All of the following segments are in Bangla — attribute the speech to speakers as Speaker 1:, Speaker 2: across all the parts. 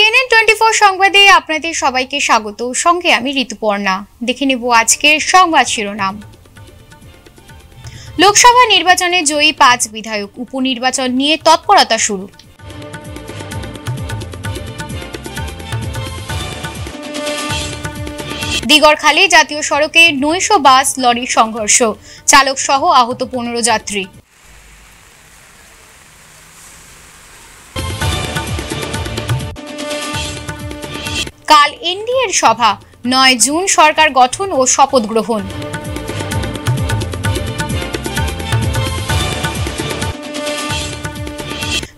Speaker 1: সিএনএন টোয়েন্টি ফোর সংবাদে আপনাদের সবাইকে স্বাগত সঙ্গে আমি ঋতুপর্ণা দেখে নেব আজকের সংবাদ শিরোনাম লোকসভা নির্বাচনে জয়ী পাঁচ বিধায়ক উপনির্বাচন নিয়ে তৎপরতা শুরু দিগরখালী জাতীয় সড়কে নৈশ বাস লরির সংঘর্ষ চালক সহ আহত পনেরো যাত্রী কাল এনডিএর সভা নয় জুন সরকার গঠন ও শপথ গ্রহণ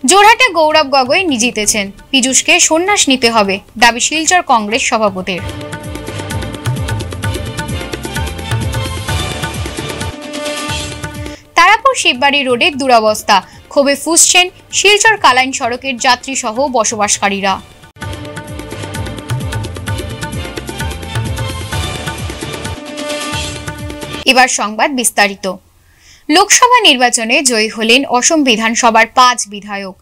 Speaker 1: জোরহাটে গৌরব গগৈ জিতেছেন পীযুষকে সন্ন্যাস নিতে হবে দাবি শিলচর কংগ্রেস সভাপতির তারাপুর শিববাড়ি রোডের দুরবস্থা ক্ষোভে ফুসছেন শিলচর কালাইন সড়কের যাত্রী সহ বসবাসকারীরা এবার সংবাদ বিস্তারিত লোকসভা নির্বাচনে জয়ী হলেন অসম বিধানসভার পাঁচ বিধায়ক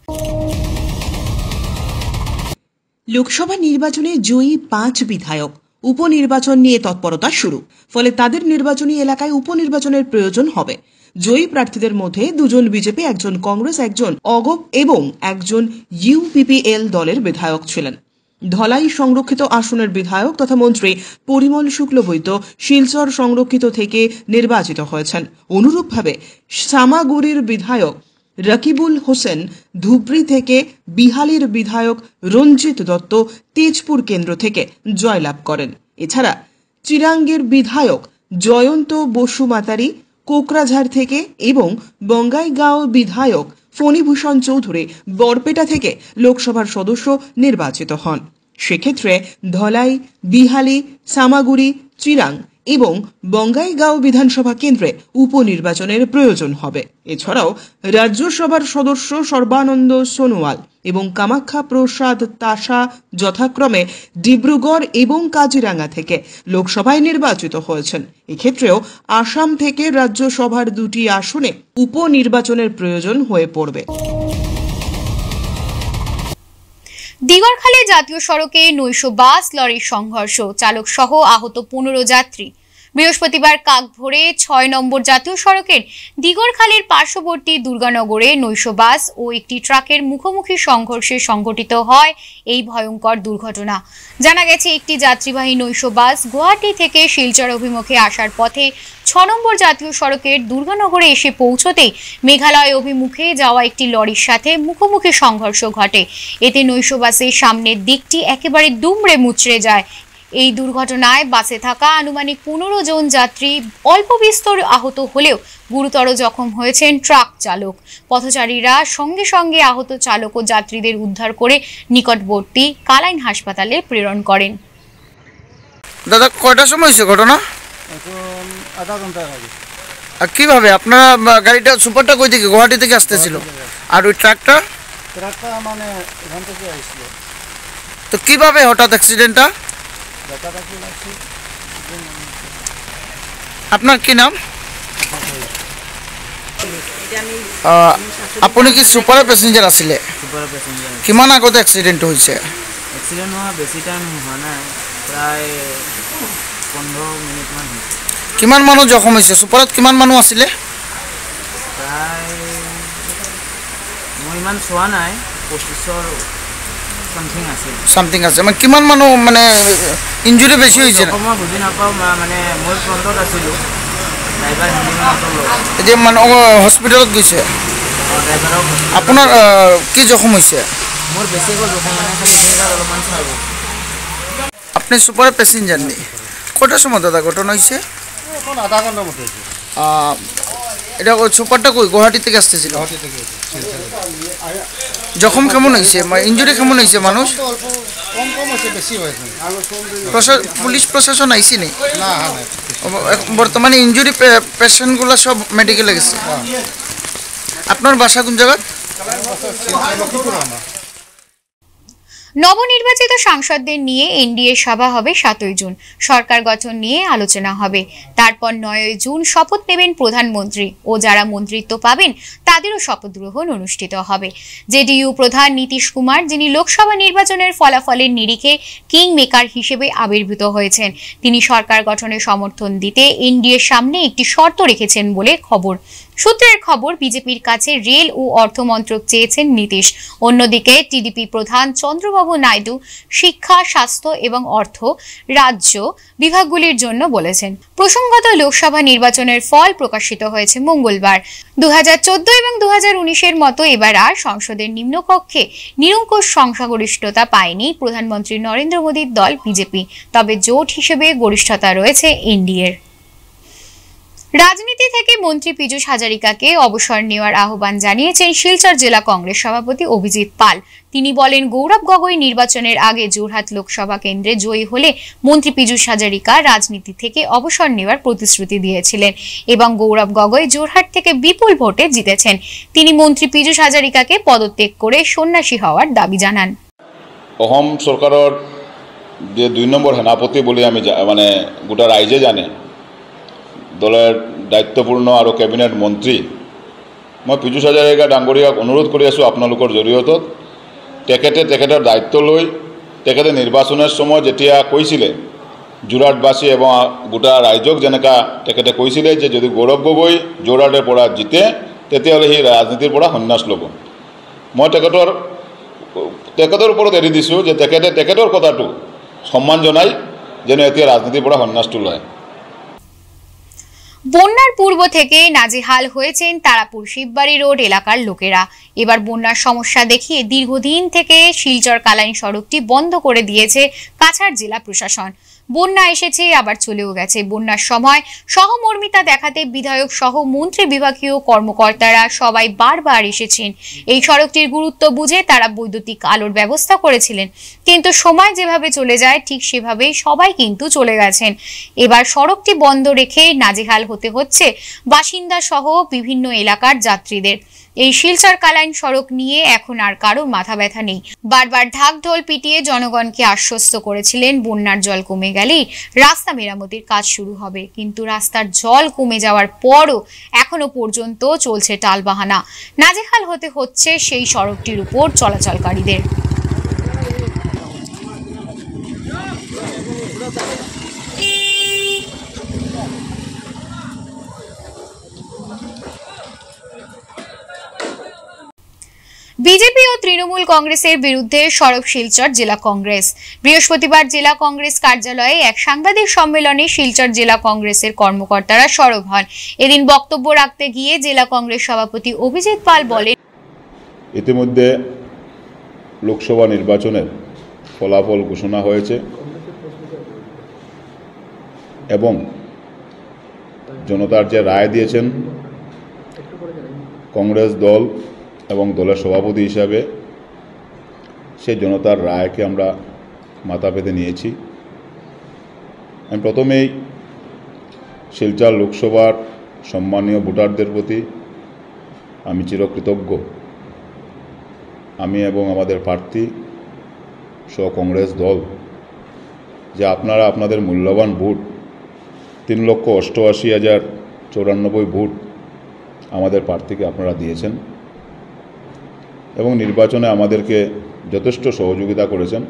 Speaker 2: লোকসভা নির্বাচনে জয়ী পাঁচ বিধায়ক উপনির্বাচন নিয়ে তৎপরতা শুরু ফলে তাদের নির্বাচনী এলাকায় উপনির্বাচনের প্রয়োজন হবে জয়ী প্রার্থীদের মধ্যে দুজন বিজেপি একজন কংগ্রেস একজন অগপ এবং একজন ইউপিপিএল দলের বিধায়ক ছিলেন ধলাই সংরক্ষিত আসনের বিধায়ক তথা মন্ত্রী পরিমল শুক্লবৈদ্য শিলচর সংরক্ষিত থেকে নির্বাচিত হয়েছেন অনুরূপভাবে সামাগুড়ির বিধায়ক রকিবুল হোসেন ধুবড়ি থেকে বিহালির বিধায়ক রঞ্জিত দত্ত তেজপুর কেন্দ্র থেকে জয়লাভ করেন এছাড়া চিরাঙ্গের বিধায়ক জয়ন্ত বসু কোকরাঝাড় থেকে এবং বঙ্গাইগাঁও বিধায়ক ফণীভূষণ চৌধুরী বরপেটা থেকে লোকসভার সদস্য নির্বাচিত হন সেক্ষেত্রে ধলাই বিহালি সামাগুড়ি চিরাং এবং বঙ্গাইগাঁও বিধানসভা কেন্দ্রে উপনির্বাচনের প্রয়োজন হবে এছাড়াও রাজ্যসভার সদস্য সর্বানন্দ সোনোয়াল এবং কামাখ্যা প্রসাদ তাসা যথাক্রমে ডিব্রুগড় এবং কাজিরাঙ্গা থেকে লোকসভায় নির্বাচিত হয়েছেন এক্ষেত্রেও আসাম থেকে রাজ্যসভার দুটি আসনে উপনির্বাচনের প্রয়োজন হয়ে পড়বে
Speaker 1: দিগরখালী জাতীয় সড়কে নৈশ বাস লরির সংঘর্ষ চালক সহ আহত পনেরো যাত্রী বৃহস্পতিবার কাকভোরে ছয় নম্বর জাতীয় সড়কের দিগরখালের পার্শ্ববর্তী দুর্গানগরে নৈশবাস ও একটি ট্রাকের মুখোমুখি সংঘর্ষে সংঘটিত হয় এই ভয়ঙ্কর দুর্ঘটনা জানা গেছে একটি যাত্রীবাহী নৈশবাস গুয়াহাটি থেকে শিলচর অভিমুখে আসার পথে ছ নম্বর জাতীয় সড়কের দুর্গানগরে এসে পৌঁছতে মেঘালয় অভিমুখে যাওয়া একটি লরির সাথে মুখোমুখি সংঘর্ষ ঘটে এতে নৈশবাসের সামনের দিকটি একেবারে দুমড়ে মুচড়ে যায় এই দুর্ঘটনায় বাসে থাকা আনুমানিক পনেরো জন যাত্রী অল্প বিস্তর আহত হলেও গুরুতর জখম হয়েছেন ট্রাক চালক পথচারীরা সঙ্গে সঙ্গে আহত চালক ও যাত্রীদের উদ্ধার করে নিকটবর্তী কালাইন হাসপাতালে প্রেরণ করেন
Speaker 3: দাদা কয়টার সময় হয়েছে ঘটনা আধা ঘন্টা আগে কিভাবে আপনারা গাড়িটা সুপারটা কই থেকে গুয়াহাটি থেকে আসতেছিল আর ওই ট্রাকটা ট্রাকটা মানে তো কিভাবে হঠাৎ অ্যাক্সিডেন্টটা আপনার কি নাম আপনি কি সুপার প্যাসেঞ্জার আসলে কি আগত এক্সিডেন্ট হয়েছে এক্সিডেন্ট হওয়া বেশি টাইম হওয়া না প্রায় পনেরো মিনিট মান কি মানুষ জখম হয়েছে সুপারত কি মানুষ আসলে প্রায় মানে চা নাই পঁচিশর সামথিং আছে মানে কিমান মানুহ মানে ইঞ্জুৰি বেছি হৈছে মই বুজি নাপাওঁ মানে মই ফ্ৰণ্টত আছিলোঁ এতিয়া মানে হস্পিটেলত গৈছে আপোনাৰ কি জখম হৈছে আপুনি চুপাৰ পেচেঞ্জাৰ নি কটা সময়ত দাদা ঘটনা হৈছে এতিয়া চুপাৰটা কৈ গুৱাহাটীতে গেছ দিছিলে গুৱাহাটীতে জখম কেমন হয়েছে ইঞ্জুরি কেমন হয়েছে মানুষ পুলিশ প্রশাসন আইসি নেই বর্তমানে ইঞ্জুরি পেশেন্টগুলো সব মেডিকেলে গেছে আপনার বাসা কোন জায়গা
Speaker 1: নবনির্বাচিত সাংসদদের নিয়ে এনডিএ সভা হবে সাতই জুন সরকার গঠন নিয়ে আলোচনা হবে তারপর নয়ই জুন শপথ নেবেন প্রধানমন্ত্রী ও যারা মন্ত্রিত্ব পাবেন তাদেরও শপথ গ্রহণ অনুষ্ঠিত হবে জেডিইউ প্রধান নীতিশ কুমার যিনি লোকসভা নির্বাচনের ফলাফলের নিরিখে কিং মেকার হিসেবে আবির্ভূত হয়েছেন তিনি সরকার গঠনে সমর্থন দিতে এনডিএর সামনে একটি শর্ত রেখেছেন বলে খবর সূত্রের খবর বিজেপির কাছে রেল ও অর্থমন্ত্রক চেয়েছেন নীতিশ অন্যদিকে টিডিপি প্রধান চন্দ্রবাবু নাইডু শিক্ষা স্বাস্থ্য এবং অর্থ রাজ্য বিভাগগুলির জন্য বলেছেন প্রসঙ্গত লোকসভা নির্বাচনের ফল প্রকাশিত হয়েছে মঙ্গলবার দু হাজার এবং দু এর মতো এবার আর সংসদের নিম্নকক্ষে নিরঙ্কুশ সংখ্যাগরিষ্ঠতা পায়নি প্রধানমন্ত্রী নরেন্দ্র মোদীর দল বিজেপি তবে জোট হিসেবে গরিষ্ঠতা রয়েছে এনডিএর রাজনীতি থেকে মন্ত্রী পীযুষ হাজারিকাকে অবসর নেওয়ার আহ্বান জানিয়েছেন শিলচর জেলা কংগ্রেস সভাপতি অভিজিৎ পাল তিনি বলেন গৌরব গগৈ নির্বাচনের আগে যোরহাট লোকসভা কেন্দ্রে জয়ী হলে মন্ত্রী পীযুষ হাজারিকা রাজনীতি থেকে অবসর নেওয়ার প্রতিশ্রুতি দিয়েছিলেন এবং গৌরব গগৈ যোরহাট থেকে বিপুল ভোটে জিতেছেন তিনি মন্ত্রী পীযুষ হাজারিকাকে পদত্যাগ করে সন্ন্যাসী হওয়ার দাবি জানান
Speaker 4: সরকারের যে দুই নম্বর সেনাপতি বলে আমি মানে গোটা রাইজে জানে দলের দায়িত্বপূর্ণ আর কেবিনেট মন্ত্রী মই পীযুষ হাজারিকা ডাঙরিয়াক অনুরোধ করে আছো আপনার জড়িয়ত তেখেতে তেখেতের দায়িত্ব লই তেখেতে নির্বাচনের সময় যেটা কইছিলে যোরহাটবাসী এবং গোটা রাইজক যেনেকা তেখেতে কইছিলে যে যদি গৌরব গগৈ যোরহাটের পর জিতে তেতিয়ালে সেই রাজনীতির পর সন্ন্যাস লব মানে উপর এরি দিছো যে তেখেতে তেখেতর কথাটা সম্মান জানাই যেন এতিয়া রাজনীতির পর সন্ন্যাসটা লয়
Speaker 1: বন্যার পূর্ব থেকে নাজেহাল হয়েছেন তারাপুর শিববাড়ি রোড এলাকার লোকেরা এবার বন্যার সমস্যা দেখিয়ে দীর্ঘদিন থেকে শিলচর কালাইন সড়কটি বন্ধ করে দিয়েছে কাছাড় জেলা প্রশাসন বন্যা এসেছে আবার চলেও গেছে বন্যার সময় সহমর্মিতা দেখাতে বিধায়ক সহ মন্ত্রী বিভাগীয় কর্মকর্তারা সবাই বারবার এসেছেন এই সড়কটির গুরুত্ব বুঝে তারা বৈদ্যুতিক আলোর ব্যবস্থা করেছিলেন কিন্তু সময় যেভাবে চলে যায় ঠিক সেভাবেই সবাই কিন্তু চলে গেছেন এবার সড়কটি বন্ধ রেখে নাজেহাল হতে হচ্ছে বাসিন্দা সহ বিভিন্ন এলাকার যাত্রীদের এই শিলচর কালাইন সড়ক নিয়ে এখন আর কারো মাথা ব্যথা নেই বারবার ঢাক ঢোল পিটিয়ে জনগণকে আশ্বস্ত করেছিলেন বন্যার জল কমে গেলেই রাস্তা মেরামতির কাজ শুরু হবে কিন্তু রাস্তার জল কমে যাওয়ার পরও এখনো পর্যন্ত চলছে টালবাহানা নাজেহাল হতে হচ্ছে সেই সড়কটির উপর চলাচলকারীদের বিজেপি ও তৃণমূল কংগ্রেসের বিরুদ্ধে সরব শিলচর জেলা কংগ্রেস বৃহস্পতিবার জেলা কংগ্রেস কার্যালয়ে এক সাংবাদিক সম্মেলনে শিলচর জেলা কংগ্রেসের কর্মকর্তারা সরব হন এদিন বক্তব্য রাখতে গিয়ে জেলা কংগ্রেস সভাপতি অভিজিৎ পাল বলেন
Speaker 4: ইতিমধ্যে লোকসভা নির্বাচনের ফলাফল ঘোষণা হয়েছে এবং জনতার যে রায় দিয়েছেন কংগ্রেস দল এবং দলের সভাপতি হিসাবে সে জনতার রায়কে আমরা মাথা পেতে নিয়েছি আমি প্রথমেই শিলচর লোকসভার সম্মানীয় ভোটারদের প্রতি আমি চিরকৃতজ্ঞ আমি এবং আমাদের প্রার্থী সহ কংগ্রেস দল যে আপনারা আপনাদের মূল্যবান ভোট তিন লক্ষ অষ্টআশি হাজার চৌরানব্বই ভোট আমাদের প্রার্থীকে আপনারা দিয়েছেন এবং নির্বাচনে আমাদেরকে যথেষ্ট সহযোগিতা করেছেন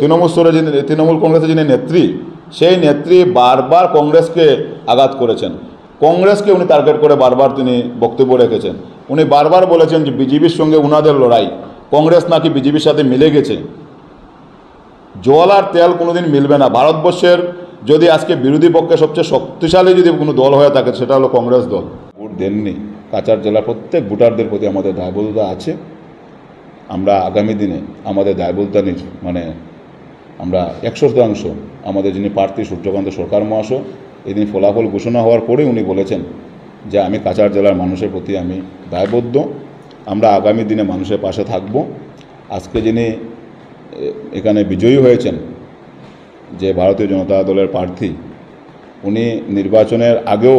Speaker 4: তৃণমূল স্তরে যিনি তৃণমূল কংগ্রেসের যিনি নেত্রী সেই নেত্রী বারবার কংগ্রেসকে আঘাত করেছেন কংগ্রেসকে উনি টার্গেট করে বারবার তিনি বক্তব্য রেখেছেন উনি বারবার বলেছেন যে বিজেপির সঙ্গে উনাদের লড়াই কংগ্রেস নাকি বিজেপির সাথে মিলে গেছে জল আর তেল কোনোদিন মিলবে না ভারতবর্ষের যদি আজকে বিরোধী পক্ষে সবচেয়ে শক্তিশালী যদি কোনো দল হয়ে থাকে সেটা হলো কংগ্রেস দল ভোট দেননি কাচার জেলা প্রত্যেক ভোটারদের প্রতি আমাদের দায়বদ্ধতা আছে আমরা আগামী দিনে আমাদের দায়বদ্ধতা নিজ মানে আমরা একশো শতাংশ আমাদের যিনি প্রার্থী সূর্যকান্ত সরকার মহাশয় এদিন ফলাফল ঘোষণা হওয়ার পরে উনি বলেছেন যে আমি কাচার জেলার মানুষের প্রতি আমি দায়বদ্ধ আমরা আগামী দিনে মানুষের পাশে থাকব আজকে যিনি এখানে বিজয়ী হয়েছেন যে ভারতীয় জনতা দলের প্রার্থী উনি নির্বাচনের আগেও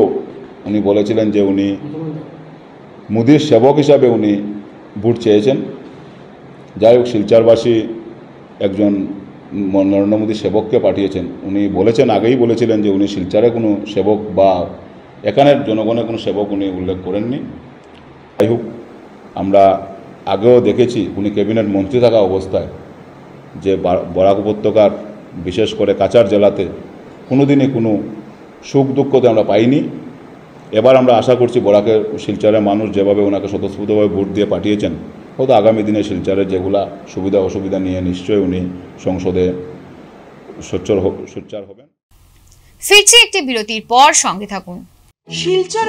Speaker 4: উনি বলেছিলেন যে উনি মোদির সেবক হিসাবে উনি ভোট চেয়েছেন যাই হোক শিলচরবাসী একজন নরেন্দ্র মোদী সেবককে পাঠিয়েছেন উনি বলেছেন আগেই বলেছিলেন যে উনি শিলচরে কোনো সেবক বা এখানের জনগণের কোনো সেবক উনি উল্লেখ করেননি যাই হোক আমরা আগেও দেখেছি উনি ক্যাবিনেট মন্ত্রী থাকা অবস্থায় যে বরাক উপত্যকার বিশেষ করে কাচার জেলাতে কোনোদিনই কোনো সুখ দুঃখতে আমরা পাইনি এবার আমরা আশা করছি বরাকে শিলচরের মানুষ যেভাবে ওনাকে স্বতঃস্ফূর্তভাবে ভোট দিয়ে পাঠিয়েছেন হয়তো আগামী দিনে শিলচরের যেগুলা সুবিধা অসুবিধা নিয়ে নিশ্চয়ই উনি সংসদে সোচ্চার সোচ্চার হবেন
Speaker 1: ফিরছি একটি বিরতির পর
Speaker 2: সঙ্গে থাকুন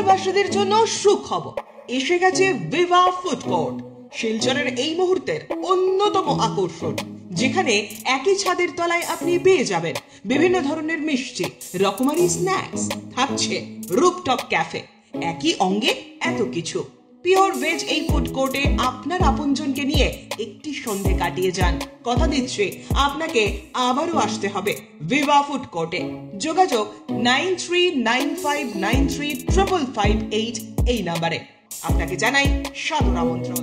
Speaker 2: বাসীদের জন্য সুখবর এসে গেছে বিভা ফুড কোর্ট শিলচরের এই মুহূর্তের অন্যতম আকর্ষণ যেখানে একই ছাদের তলায় আপনি পেয়ে যাবেন বিভিন্ন ধরনের মিষ্টি রকমারি স্ন্যাক্স থাকছে রুপটপ ক্যাফে একই অঙ্গে এত কিছু পিওর ভেজ এই ফুড কোর্টে আপনার আপনজনকে নিয়ে একটি সন্ধে কাটিয়ে যান কথা দিচ্ছে আপনাকে আবারও আসতে হবে ভিভা ফুড কোর্টে যোগাযোগ nine three nine five nine three triple five eight এই নাম্বারে আপনাকে জানাই সাধন আমন্ত্রণ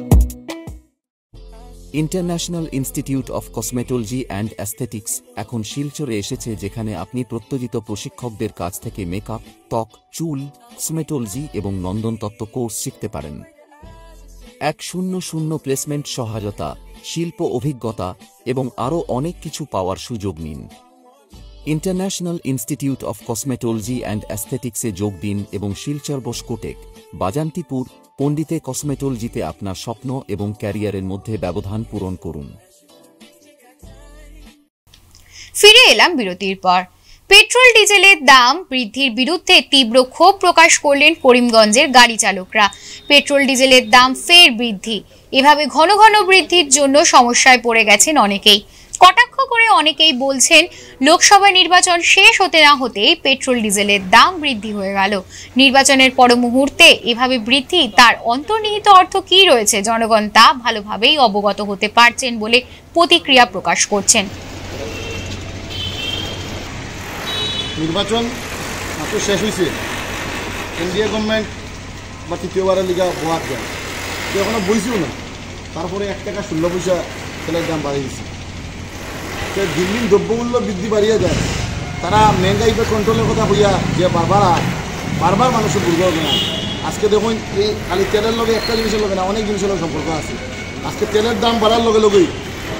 Speaker 2: international institute of cosmetology and aesthetics এখন শিলচরে এসেছে যেখানে আপনি প্রত্যোজিত প্রশিক্ষকদের কাছ থেকে মেকআপ ত্বক চুল কসমেটোলজি এবং নন্দনতত্ত্ব কোর্স শিখতে পারেন এক শূন্য শূন্য প্লেসমেন্ট সহায়তা শিল্প অভিজ্ঞতা এবং আরও অনেক কিছু পাওয়ার সুযোগ নিন international institute of cosmetology and অ্যাস্থেটিক্সে যোগ দিন এবং শিলচর বসকোটেক বাজান্তিপুর পণ্ডিতে কসমেটল জিতে আপনার স্বপ্ন এবং ক্যারিয়ারের মধ্যে ব্যবধান পূরণ করুন
Speaker 1: ফিরে এলাম বিরতির পর পেট্রোল ডিজেলের দাম বৃদ্ধির বিরুদ্ধে তীব্র ক্ষোভ প্রকাশ করলেন করিমগঞ্জের গাড়ি চালকরা পেট্রোল ডিজেলের দাম ফের বৃদ্ধি এভাবে ঘন ঘন বৃদ্ধির জন্য সমস্যায় পড়ে গেছেন অনেকেই কটাক্ষ করে অনেকেই বলছেন লোকসভা নির্বাচন শেষ হতে না হতেই পেট্রোল ডিজেলের দাম বৃদ্ধি হয়ে গেল নির্বাচনের পর মুহূর্তে এভাবে বৃদ্ধি তার অন্তর্নিহিত অর্থ কি রয়েছে জনগণ তা ভালোভাবেই অবগত হতে পারছেন বলে প্রতিক্রিয়া প্রকাশ করছেন
Speaker 4: নির্বাচন মাত্র শেষ হয়েছে এনডিএ গভর্নমেন্ট বা তৃতীয়বারের লিগা হওয়ার যায় কেউ এখনো বুঝিও না তারপরে এক টাকা ষোলো পয়সা তেলের দাম বাড়িয়েছে যে দিন দ্রব্যমূল্য বৃদ্ধি বাড়িয়ে যায় তারা বা কন্ট্রোলের কথা হইয়া যে বারবার বারবার মানুষের দুর্বল না আজকে দেখুন এই খালি তেলের লগে একটা জিনিসের লগে না অনেক জিনিসের লগে সম্পর্ক আছে আজকে তেলের দাম বাড়ার লগে লগেই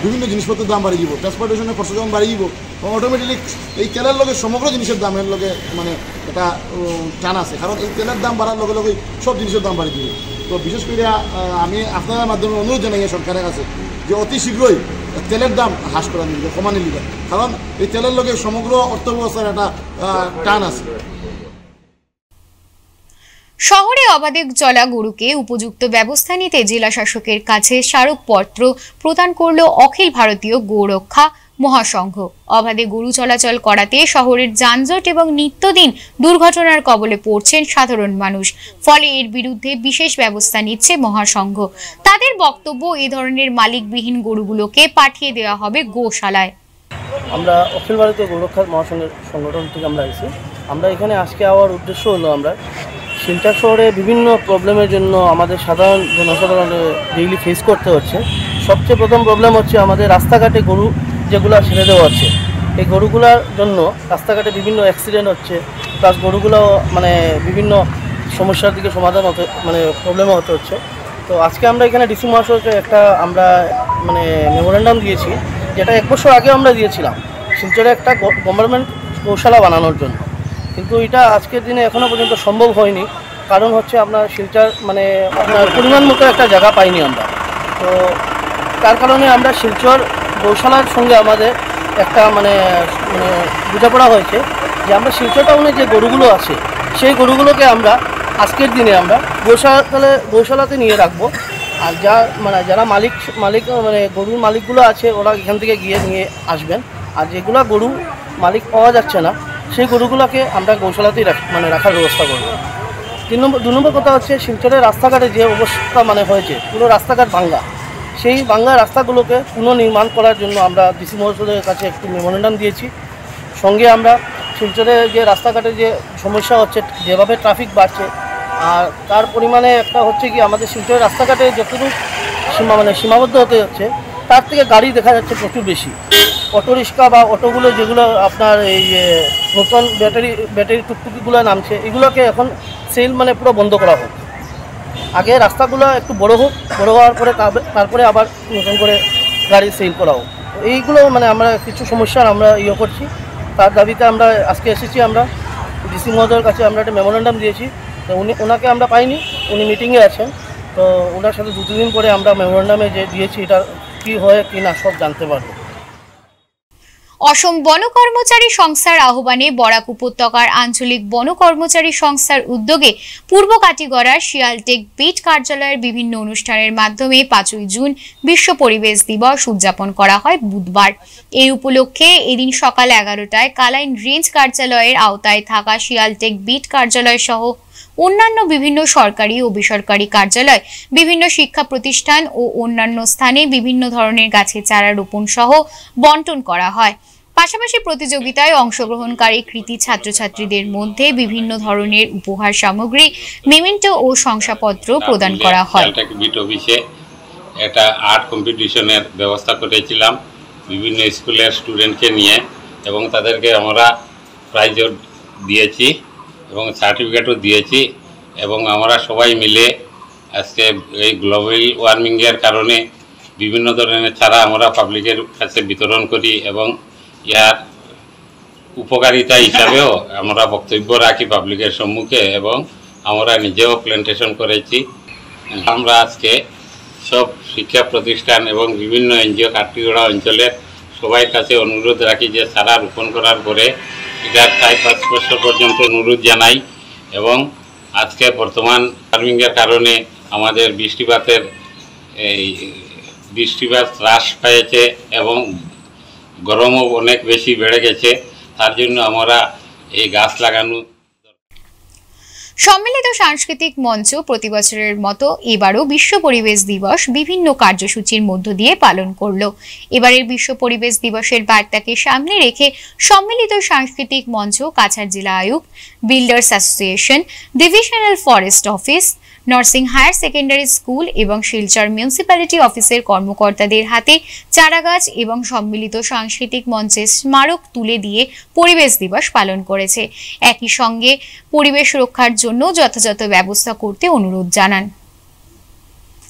Speaker 4: বিভিন্ন জিনিসপত্রের দাম বাড়িয়ে যাব ট্রান্সপোর্টেশনের
Speaker 3: খরচ যখন বাড়িয়ে যাব তখন অটোমেটিকলি এই তেলের লগে সমগ্র জিনিসের দামের লগে মানে এটা
Speaker 4: টান আছে কারণ এই তেলের দাম বাড়ার লগে লগে সব জিনিসের দাম বাড়িয়ে দিব তো বিশেষ করে আমি আপনাদের মাধ্যমে অনুরোধ জানাই সরকারের কাছে যে অতি শীঘ্রই তেলের দাম হ্রাস করা নিবে কমানি নিবে কারণ এই তেলের লগে সমগ্র অর্থব্যবস্থার একটা টান আছে
Speaker 1: শহরে অবাধে চলা গরুকে উপযুক্ত ব্যবস্থা নিতে জেলা শাসকের কাছে স্মারকপত্র প্রদান করল অখিল ভারতীয় গোরক্ষা মহাসংঘ অবাধে গরু চলাচল করাতে শহরের যানজট এবং নিত্যদিন দুর্ঘটনার কবলে পড়ছেন সাধারণ মানুষ ফলে এর বিরুদ্ধে বিশেষ ব্যবস্থা নিচ্ছে মহাসংঘ তাদের বক্তব্য এ ধরনের মালিকবিহীন গরুগুলোকে পাঠিয়ে দেওয়া হবে গোশালায়
Speaker 5: আমরা অখিল ভারতীয় গোরক্ষার মহাসংঘের সংগঠন থেকে আমরা এসেছি আমরা এখানে আজকে আওয়ার উদ্দেশ্য হলো আমরা শিলচর শহরে বিভিন্ন প্রবলেমের জন্য আমাদের সাধারণ জনসাধারণ ডেইলি ফেস করতে হচ্ছে সবচেয়ে প্রথম প্রবলেম হচ্ছে আমাদের রাস্তাঘাটে গরু যেগুলো সেরে দেওয়া হচ্ছে এই গরুগুলার জন্য রাস্তাঘাটে বিভিন্ন অ্যাক্সিডেন্ট হচ্ছে প্লাস গরুগুলো মানে বিভিন্ন সমস্যার দিকে সমাধান হতে মানে প্রবলেমও হতে হচ্ছে তো আজকে আমরা এখানে ডিসি মহাশয়কে একটা আমরা মানে মেমোরেন্ডাম দিয়েছি যেটা এক বছর আগে আমরা দিয়েছিলাম শিলচরে একটা গভর্নমেন্ট গৌশালা বানানোর জন্য কিন্তু এটা আজকের দিনে এখনও পর্যন্ত সম্ভব হয়নি কারণ হচ্ছে আপনার শিলচর মানে আপনার পরিমাণ মতো একটা জায়গা পাইনি আমরা তো তার কারণে আমরা শিলচর গৌশালার সঙ্গে আমাদের একটা মানে মানে বোঝাপড়া হয়েছে যে আমরা শিলচর টাউনে যে গরুগুলো আছে সেই গরুগুলোকে আমরা আজকের দিনে আমরা গৌশালাতে গৌশালাতে নিয়ে রাখবো আর যা মানে যারা মালিক মালিক মানে গরুর মালিকগুলো আছে ওরা এখান থেকে গিয়ে নিয়ে আসবেন আর যেগুলো গরু মালিক পাওয়া যাচ্ছে না সেই গরুগুলোকে আমরা গৌশালাতেই মানে রাখার ব্যবস্থা করবো তিন নম্বর দু নম্বর কথা হচ্ছে শিলচরের রাস্তাঘাটে যে অবস্থা মানে হয়েছে পুরো রাস্তাঘাট ভাঙ্গা সেই বাংলা রাস্তাগুলোকে পুনর্নির্মাণ করার জন্য আমরা ডিসি মহাসদের কাছে একটি মেমোরেন্ডাম দিয়েছি সঙ্গে আমরা শিলচরে যে রাস্তাঘাটে যে সমস্যা হচ্ছে যেভাবে ট্রাফিক বাড়ছে আর তার পরিমাণে একটা হচ্ছে কি আমাদের শিলচরের রাস্তাঘাটে যতটুকু সীমা মানে সীমাবদ্ধ হতে হচ্ছে তার থেকে গাড়ি দেখা যাচ্ছে প্রচুর বেশি অটো রিক্সা বা অটোগুলো যেগুলো আপনার এই যে নতুন ব্যাটারি ব্যাটারি টুকটুকিগুলো নামছে এগুলোকে এখন সেল মানে পুরো বন্ধ করা হোক আগে রাস্তাগুলো একটু বড় হোক বড় হওয়ার পরে তারপরে আবার নতুন করে গাড়ি সেল করা হোক এইগুলো মানে আমরা কিছু সমস্যার আমরা ইয়ে করছি তার দাবিতে আমরা আজকে এসেছি আমরা ডিসি মহোদয়ের কাছে আমরা একটা মেমোরেন্ডাম দিয়েছি তো উনি ওনাকে আমরা পাইনি উনি মিটিংয়ে আছেন তো ওনার সাথে দু তিন দিন পরে আমরা মেমোরেন্ডামে যে দিয়েছি এটা কী হয় কি না সব জানতে পারবো
Speaker 1: অসম বনকর্মচারী সংস্থার আহ্বানে বরাক উপত্যকার আঞ্চলিক বনকর্মচারী সংস্থার উদ্যোগে পূর্ব কাটিগড়ার শিয়ালটেক বিট কার্যালয়ের বিভিন্ন অনুষ্ঠানের মাধ্যমে পাঁচই জুন বিশ্ব পরিবেশ দিবস উদযাপন করা হয় বুধবার এই উপলক্ষে এদিন সকাল এগারোটায় কালাইন রেঞ্জ কার্যালয়ের আওতায় থাকা শিয়ালটেক বিট কার্যালয় সহ অন্যান্য বিভিন্ন সরকারি ও বেসরকারি কার্যালয় বিভিন্ন শিক্ষা প্রতিষ্ঠান ও অন্যান্য স্থানে বিভিন্ন ধরনের গাছের চারা রোপণ সহ বন্টন করা হয় পাশাপাশি প্রতিযোগিতায় অংশগ্রহণকারী কৃতি ছাত্রছাত্রীদের মধ্যে বিভিন্ন ধরনের উপহার সামগ্রী মেমেন্টো ও শংসাপত্র প্রদান করা হয়
Speaker 6: এটা আর্ট কম্পিটিশনের ব্যবস্থা করেছিলাম বিভিন্ন স্কুলের স্টুডেন্টকে নিয়ে এবং তাদেরকে আমরা প্রাইজও দিয়েছি এবং সার্টিফিকেটও দিয়েছি এবং আমরা সবাই মিলে আজকে এই গ্লোবাল ওয়ার্মিংয়ের কারণে বিভিন্ন ধরনের ছাড়া আমরা পাবলিকের কাছে বিতরণ করি এবং ইয়ার উপকারিতা হিসাবেও আমরা বক্তব্য রাখি পাবলিকের সম্মুখে এবং আমরা নিজেও প্ল্যান্টেশন করেছি আমরা আজকে সব শিক্ষা প্রতিষ্ঠান এবং বিভিন্ন এনজিও কাটিগড়া অঞ্চলের সবাই কাছে অনুরোধ রাখি যে সারা রোপণ করার পরে যার তাই স্পষ্ট পর্যন্ত অনুরোধ জানাই এবং আজকে বর্তমান ফার্মিংয়ের কারণে আমাদের বৃষ্টিপাতের এই বৃষ্টিপাত হ্রাস পেয়েছে এবং গরমও অনেক বেশি বেড়ে গেছে তার জন্য আমরা এই গাছ লাগানো
Speaker 1: সম্মিলিত সাংস্কৃতিক মঞ্চ প্রতি বছরের মতো এবারও বিশ্ব পরিবেশ দিবস বিভিন্ন কার্যসূচির মধ্য দিয়ে পালন করল এবারের বিশ্ব পরিবেশ দিবসের বার্তাকে সামনে রেখে সম্মিলিত সাংস্কৃতিক মঞ্চ কাছাড় জেলা আয়ুক্ত builders association divisional forest office nursing higher secondary school এবং শিলচর মিউনিসিপ্যালিটি অফিসের কর্মকর্তাদের হাতে চারাগাছ এবং সম্মিলিত সাংস্কৃতিক মঞ্চে স্মারক তুলে দিয়ে পরিবেশ দিবস পালন করেছে একই সঙ্গে পরিবেশ রক্ষার জন্য জন্য যথাযথ ব্যবস্থা করতে অনুরোধ জানান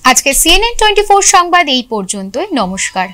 Speaker 1: আজকে সিএনএন টোয়েন্টি ফোর সংবাদ এই পর্যন্তই নমস্কার